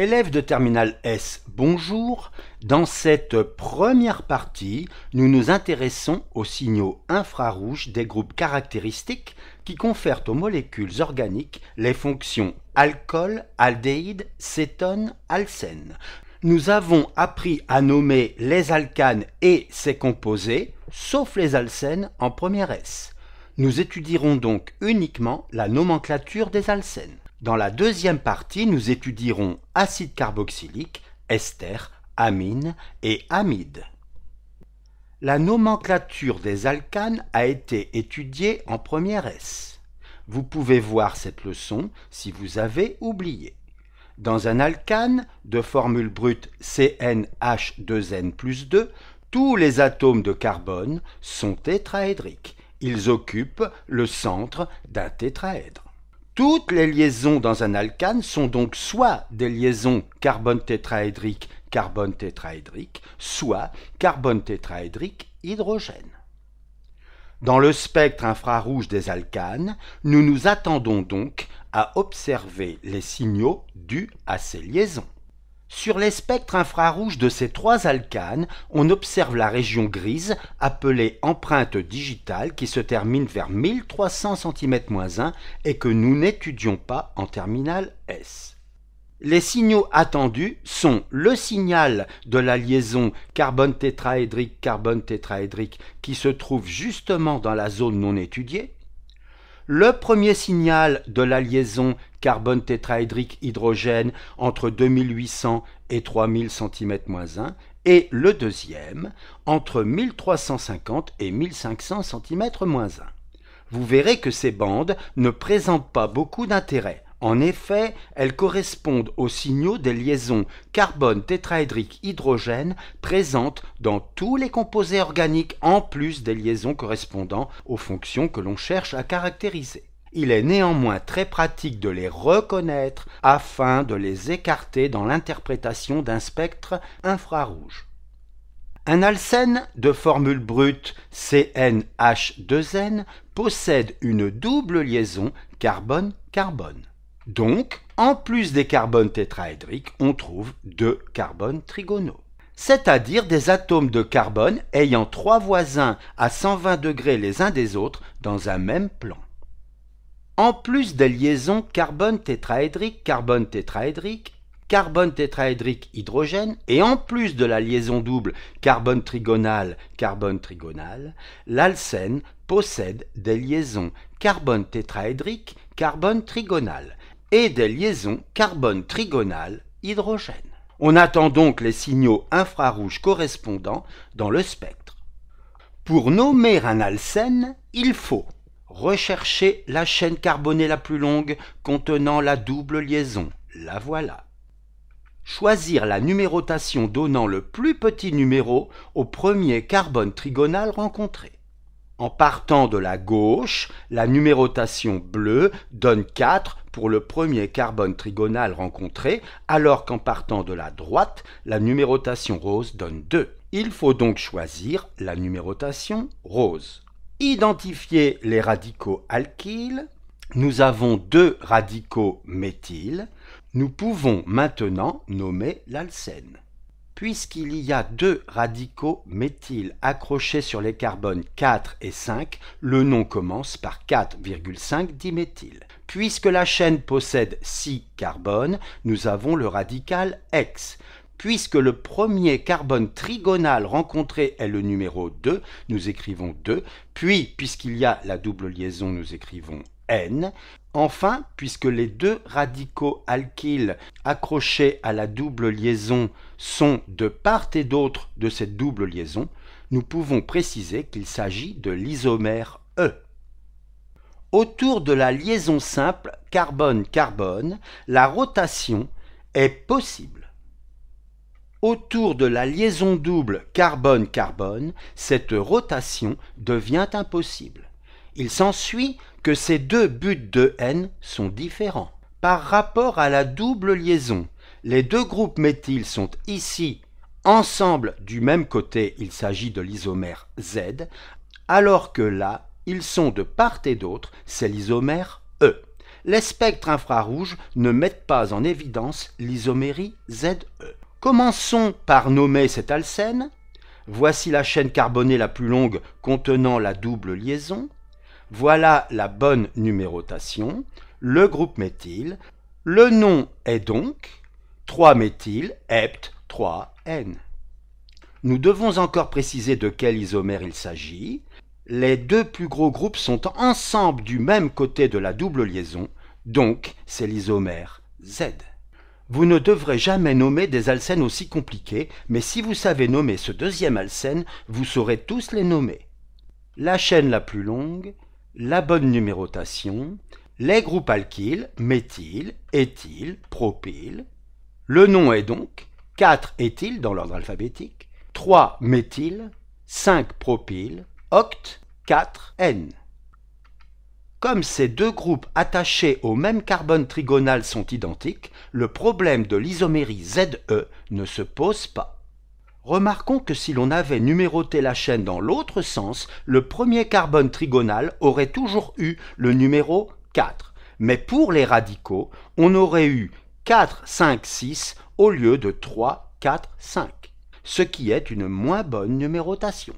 Élève de Terminal S, bonjour. Dans cette première partie, nous nous intéressons aux signaux infrarouges des groupes caractéristiques qui confèrent aux molécules organiques les fonctions alcool, aldéhyde, cétone, alcène. Nous avons appris à nommer les alcanes et ses composés, sauf les alcènes en première S. Nous étudierons donc uniquement la nomenclature des alcènes. Dans la deuxième partie, nous étudierons acide carboxylique, ester, amine et amide. La nomenclature des alcanes a été étudiée en première S. Vous pouvez voir cette leçon si vous avez oublié. Dans un alcane, de formule brute CnH2n plus 2, tous les atomes de carbone sont tétraédriques. Ils occupent le centre d'un tétraèdre. Toutes les liaisons dans un alcane sont donc soit des liaisons carbone tétraédrique, carbone tétraédrique, soit carbone tétraédrique, hydrogène. Dans le spectre infrarouge des alcanes, nous nous attendons donc à observer les signaux dus à ces liaisons. Sur les spectres infrarouges de ces trois alcanes, on observe la région grise, appelée empreinte digitale, qui se termine vers 1300 cm-1 et que nous n'étudions pas en terminale S. Les signaux attendus sont le signal de la liaison carbone tétraédrique-carbone tétraédrique qui se trouve justement dans la zone non étudiée, le premier signal de la liaison carbone tétraédrique hydrogène entre 2800 et 3000 cm-1 et le deuxième entre 1350 et 1500 cm-1. Vous verrez que ces bandes ne présentent pas beaucoup d'intérêt en effet, elles correspondent aux signaux des liaisons carbone tétraédrique hydrogène présentes dans tous les composés organiques en plus des liaisons correspondant aux fonctions que l'on cherche à caractériser. Il est néanmoins très pratique de les reconnaître afin de les écarter dans l'interprétation d'un spectre infrarouge. Un alcène de formule brute CnH2n possède une double liaison carbone-carbone. Donc, en plus des carbones tétraédriques, on trouve deux carbones trigonaux, c'est-à-dire des atomes de carbone ayant trois voisins à 120 degrés les uns des autres dans un même plan. En plus des liaisons carbone tétraédrique, carbone tétraédrique, carbone tétraédrique hydrogène, et en plus de la liaison double carbone trigonale, carbone trigonale, l'alcène possède des liaisons carbone tétraédrique, carbone trigonale, et des liaisons carbone trigonal hydrogène. On attend donc les signaux infrarouges correspondants dans le spectre. Pour nommer un alcène, il faut rechercher la chaîne carbonée la plus longue contenant la double liaison. La voilà. Choisir la numérotation donnant le plus petit numéro au premier carbone trigonal rencontré. En partant de la gauche, la numérotation bleue donne 4 pour le premier carbone trigonal rencontré, alors qu'en partant de la droite, la numérotation rose donne 2. Il faut donc choisir la numérotation rose. Identifier les radicaux alkyles. Nous avons deux radicaux méthyles. Nous pouvons maintenant nommer l'alcène puisqu'il y a deux radicaux méthyl accrochés sur les carbones 4 et 5, le nom commence par 4,5 diméthyle. Puisque la chaîne possède 6 carbones, nous avons le radical X. Puisque le premier carbone trigonal rencontré est le numéro 2, nous écrivons 2. Puis, puisqu'il y a la double liaison, nous écrivons N. Enfin, puisque les deux radicaux alkyles accrochés à la double liaison sont de part et d'autre de cette double liaison, nous pouvons préciser qu'il s'agit de l'isomère E. Autour de la liaison simple carbone-carbone, la rotation est possible. Autour de la liaison double carbone-carbone, cette rotation devient impossible. Il s'ensuit que ces deux buts de N sont différents. Par rapport à la double liaison, les deux groupes méthyl sont ici ensemble du même côté, il s'agit de l'isomère Z, alors que là, ils sont de part et d'autre, c'est l'isomère E. Les spectres infrarouges ne mettent pas en évidence l'isomérie ZE. Commençons par nommer cet alcène. Voici la chaîne carbonée la plus longue contenant la double liaison. Voilà la bonne numérotation, le groupe méthyle. Le nom est donc 3 méthyl hept 3N. Nous devons encore préciser de quel isomère il s'agit. Les deux plus gros groupes sont ensemble du même côté de la double liaison, donc c'est l'isomère Z. Vous ne devrez jamais nommer des alcènes aussi compliqués, mais si vous savez nommer ce deuxième alcène, vous saurez tous les nommer. La chaîne la plus longue la bonne numérotation, les groupes alkyles, méthyl, éthyl, propyl. Le nom est donc 4 éthyl dans l'ordre alphabétique, 3 méthyl, 5 propyl, oct, 4 N. Comme ces deux groupes attachés au même carbone trigonal sont identiques, le problème de l'isomérie ZE ne se pose pas. Remarquons que si l'on avait numéroté la chaîne dans l'autre sens, le premier carbone trigonal aurait toujours eu le numéro 4. Mais pour les radicaux, on aurait eu 4, 5, 6 au lieu de 3, 4, 5, ce qui est une moins bonne numérotation.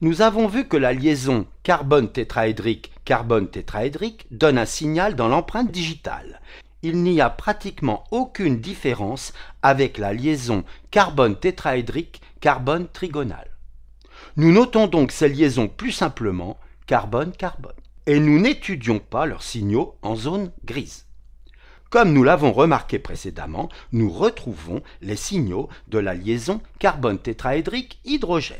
Nous avons vu que la liaison carbone tétraédrique-carbone tétraédrique donne un signal dans l'empreinte digitale il n'y a pratiquement aucune différence avec la liaison carbone tétraédrique carbone trigonale. Nous notons donc ces liaisons plus simplement carbone-carbone. Et nous n'étudions pas leurs signaux en zone grise. Comme nous l'avons remarqué précédemment, nous retrouvons les signaux de la liaison carbone tétraédrique hydrogène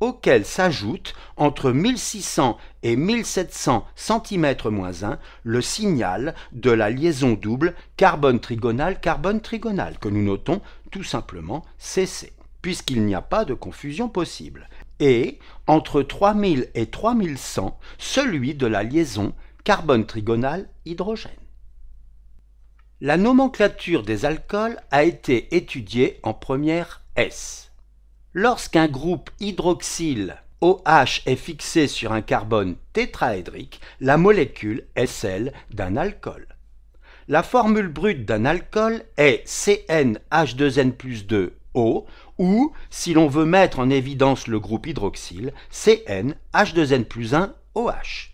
auquel s'ajoute entre 1600 et 1700 cm-1 le signal de la liaison double carbone trigonal carbone trigonale que nous notons tout simplement CC puisqu'il n'y a pas de confusion possible et entre 3000 et 3100 celui de la liaison carbone trigonale hydrogène. La nomenclature des alcools a été étudiée en première S. Lorsqu'un groupe hydroxyle OH est fixé sur un carbone tétraédrique, la molécule est celle d'un alcool. La formule brute d'un alcool est CnH2n 2 O ou, si l'on veut mettre en évidence le groupe hydroxyle, CnH2n 1 OH.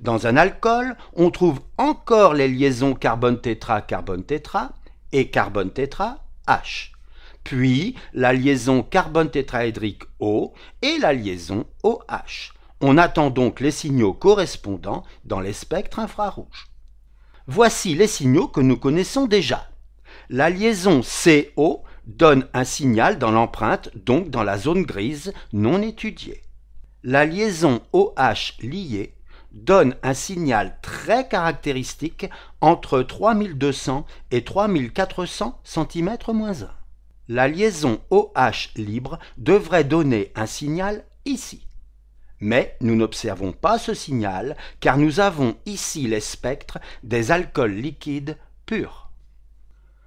Dans un alcool, on trouve encore les liaisons carbone-tétra-carbone-tétra et carbone-tétra-H puis la liaison carbone tétraédrique O et la liaison OH. On attend donc les signaux correspondants dans les spectres infrarouges. Voici les signaux que nous connaissons déjà. La liaison CO donne un signal dans l'empreinte, donc dans la zone grise non étudiée. La liaison OH liée donne un signal très caractéristique entre 3200 et 3400 cm-1 la liaison OH libre devrait donner un signal ici. Mais nous n'observons pas ce signal car nous avons ici les spectres des alcools liquides purs.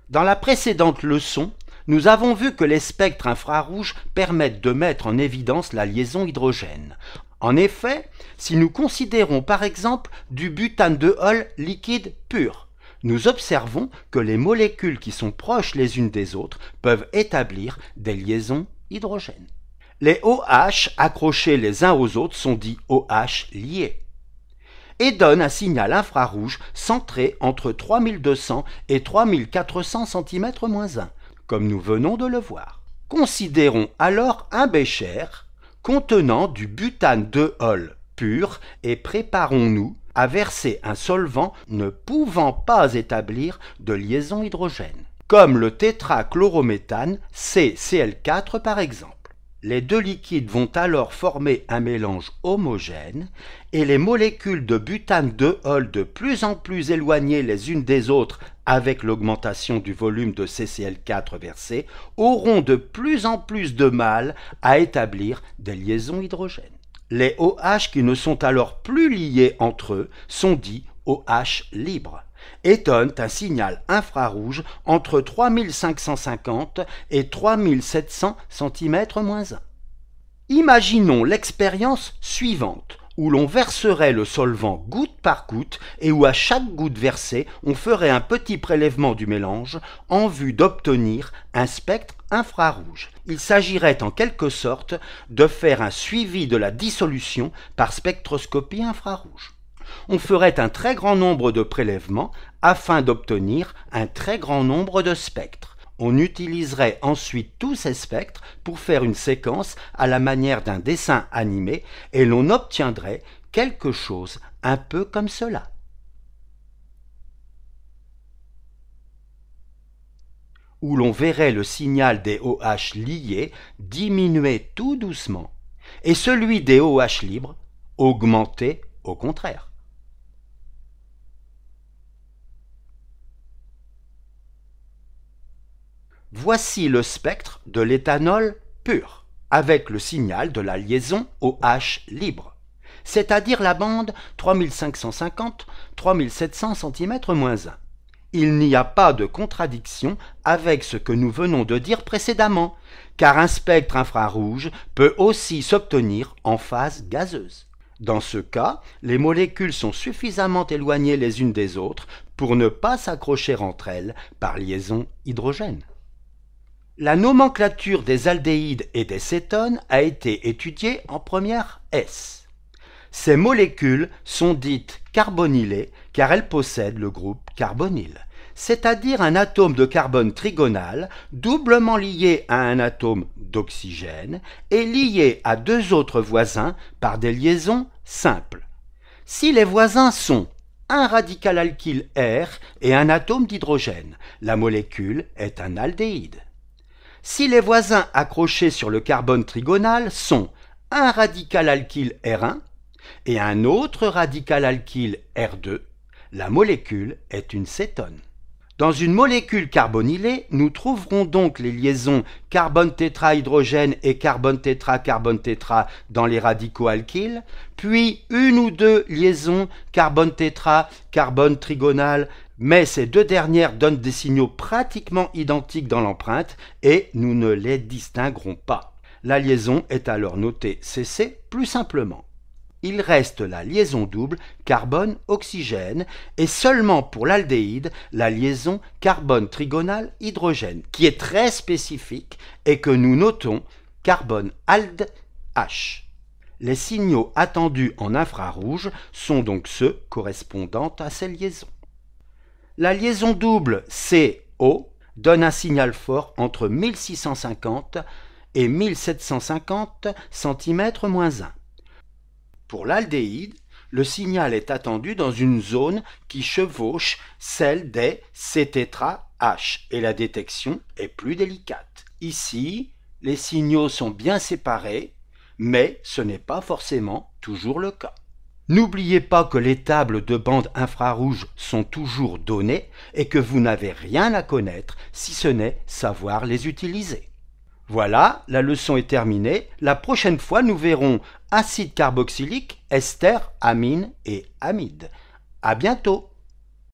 Dans la précédente leçon, nous avons vu que les spectres infrarouges permettent de mettre en évidence la liaison hydrogène. En effet, si nous considérons par exemple du butane de ol liquide pur, nous observons que les molécules qui sont proches les unes des autres peuvent établir des liaisons hydrogènes. Les OH accrochés les uns aux autres sont dits OH liés et donnent un signal infrarouge centré entre 3200 et 3400 cm-1, comme nous venons de le voir. Considérons alors un bécher contenant du butane de hol pur et préparons-nous à verser un solvant ne pouvant pas établir de liaison hydrogène, comme le tétrachlorométhane CCl4 par exemple. Les deux liquides vont alors former un mélange homogène et les molécules de butane 2-ol de plus en plus éloignées les unes des autres avec l'augmentation du volume de CCl4 versé auront de plus en plus de mal à établir des liaisons hydrogènes. Les OH qui ne sont alors plus liés entre eux sont dits OH libres étonnent un signal infrarouge entre 3550 et 3700 cm-1. Imaginons l'expérience suivante où l'on verserait le solvant goutte par goutte et où à chaque goutte versée, on ferait un petit prélèvement du mélange en vue d'obtenir un spectre infrarouge. Il s'agirait en quelque sorte de faire un suivi de la dissolution par spectroscopie infrarouge. On ferait un très grand nombre de prélèvements afin d'obtenir un très grand nombre de spectres. On utiliserait ensuite tous ces spectres pour faire une séquence à la manière d'un dessin animé et l'on obtiendrait quelque chose un peu comme cela. où l'on verrait le signal des OH liés diminuer tout doucement et celui des OH libres augmenter au contraire. Voici le spectre de l'éthanol pur, avec le signal de la liaison OH libre, c'est-à-dire la bande 3550-3700 cm-1. Il n'y a pas de contradiction avec ce que nous venons de dire précédemment, car un spectre infrarouge peut aussi s'obtenir en phase gazeuse. Dans ce cas, les molécules sont suffisamment éloignées les unes des autres pour ne pas s'accrocher entre elles par liaison hydrogène. La nomenclature des aldéhydes et des cétones a été étudiée en première S. Ces molécules sont dites carbonylées car elles possèdent le groupe carbonyle, c'est-à-dire un atome de carbone trigonal doublement lié à un atome d'oxygène et lié à deux autres voisins par des liaisons simples. Si les voisins sont un radical alkyle R et un atome d'hydrogène, la molécule est un aldéhyde si les voisins accrochés sur le carbone trigonal sont un radical alkyle R1 et un autre radical alkyle R2, la molécule est une cétone. Dans une molécule carbonylée, nous trouverons donc les liaisons carbone tétrahydrogène et carbone tétra carbone tétra dans les radicaux alkyles, puis une ou deux liaisons carbone tétra carbone trigonal mais ces deux dernières donnent des signaux pratiquement identiques dans l'empreinte et nous ne les distinguerons pas. La liaison est alors notée CC plus simplement il reste la liaison double carbone-oxygène et seulement pour l'aldéhyde la liaison carbone-trigonale-hydrogène qui est très spécifique et que nous notons carbone ald h Les signaux attendus en infrarouge sont donc ceux correspondant à ces liaisons. La liaison double CO donne un signal fort entre 1650 et 1750 cm-1 pour l'aldéhyde, le signal est attendu dans une zone qui chevauche celle des c h et la détection est plus délicate. Ici, les signaux sont bien séparés, mais ce n'est pas forcément toujours le cas. N'oubliez pas que les tables de bandes infrarouges sont toujours données et que vous n'avez rien à connaître si ce n'est savoir les utiliser. Voilà, la leçon est terminée. La prochaine fois, nous verrons acide carboxylique, ester, amine et amide. À bientôt!